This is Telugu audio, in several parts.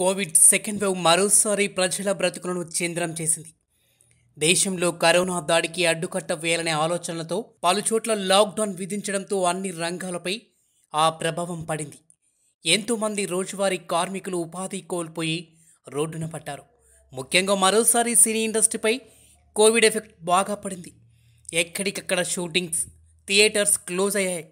కోవిడ్ సెకండ్ వేవ్ మరోసారి ప్రజల బ్రతుకులను కేంద్రం చేసింది దేశంలో కరోనా దాడికి అడ్డుకట్ట వేయాలనే ఆలోచనలతో పలుచోట్ల లాక్డౌన్ విధించడంతో అన్ని రంగాలపై ఆ ప్రభావం పడింది ఎంతోమంది రోజువారీ కార్మికులు ఉపాధి కోల్పోయి రోడ్డున పడ్డారు ముఖ్యంగా మరోసారి సినీ ఇండస్ట్రీపై కోవిడ్ ఎఫెక్ట్ బాగా పడింది ఎక్కడికక్కడ షూటింగ్స్ థియేటర్స్ క్లోజ్ అయ్యాయి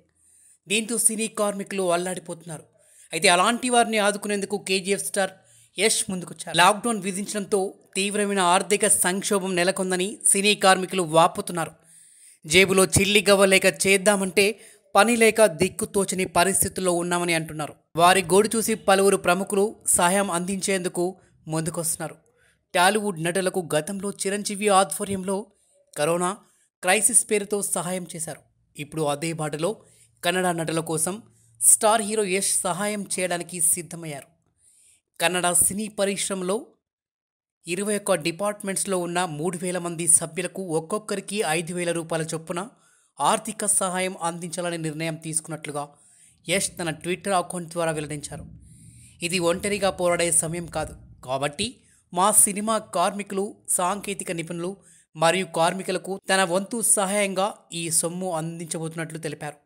దీంతో సినీ కార్మికులు అల్లాడిపోతున్నారు అయితే అలాంటి వారిని ఆదుకునేందుకు కేజీఎఫ్ స్టార్ యష్ ముందుకొచ్చారు లాక్డౌన్ విధించడంతో తీవ్రమైన ఆర్థిక సంక్షోభం నెలకొందని సినీ కార్మికులు వాపుతున్నారు జేబులో చిల్లి గవ్వ లేక చేద్దామంటే పని లేక దిక్కు తోచని పరిస్థితుల్లో ఉన్నామని అంటున్నారు వారి గోడు చూసి పలువురు ప్రముఖులు సహాయం అందించేందుకు ముందుకొస్తున్నారు టాలీవుడ్ నటులకు గతంలో చిరంజీవి ఆధ్వర్యంలో కరోనా క్రైసిస్ పేరుతో సహాయం చేశారు ఇప్పుడు అదే బాటలో కన్నడ నటుల కోసం స్టార్ హీరో యష్ సహాయం చేయడానికి సిద్ధమయ్యారు కన్నడ సినీ పరిశ్రమలో ఇరవై ఒక్క డిపార్ట్మెంట్స్లో ఉన్న మూడు వేల మంది సభ్యులకు ఒక్కొక్కరికి ఐదు వేల రూపాయల చొప్పున ఆర్థిక సహాయం అందించాలనే నిర్ణయం తీసుకున్నట్లుగా యష్ తన ట్విట్టర్ అకౌంట్ ద్వారా వెల్లడించారు ఇది ఒంటరిగా పోరాడే సమయం కాదు కాబట్టి మా సినిమా కార్మికులు సాంకేతిక నిపుణులు మరియు కార్మికులకు తన వంతు సహాయంగా ఈ సొమ్ము అందించబోతున్నట్లు తెలిపారు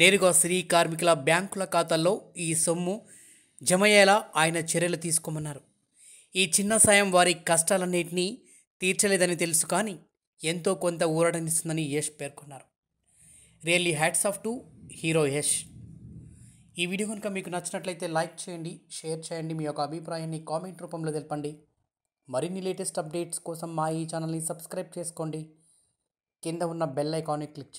నేరుగా శ్రీ కార్మికుల బ్యాంకుల ఖాతాల్లో ఈ సొమ్ము జమయ్యేలా ఆయన చర్యలు తీసుకోమన్నారు ఈ చిన్న సాయం వారి కష్టాలన్నింటినీ తీర్చలేదని తెలుసు కానీ ఎంతో కొంత ఊరటనిస్తుందని యష్ పేర్కొన్నారు really hats off to hero Yash ఈ వీడియో కనుక మీకు నచ్చినట్లయితే లైక్ చేయండి షేర్ చేయండి మీ యొక్క అభిప్రాయాన్ని కామెంట్ రూపంలో తెలపండి మరిన్ని లేటెస్ట్ అప్డేట్స్ కోసం మా ఈ ఛానల్ని సబ్స్క్రైబ్ చేసుకోండి కింద ఉన్న బెల్ ఐకాన్ని క్లిక్ చేయండి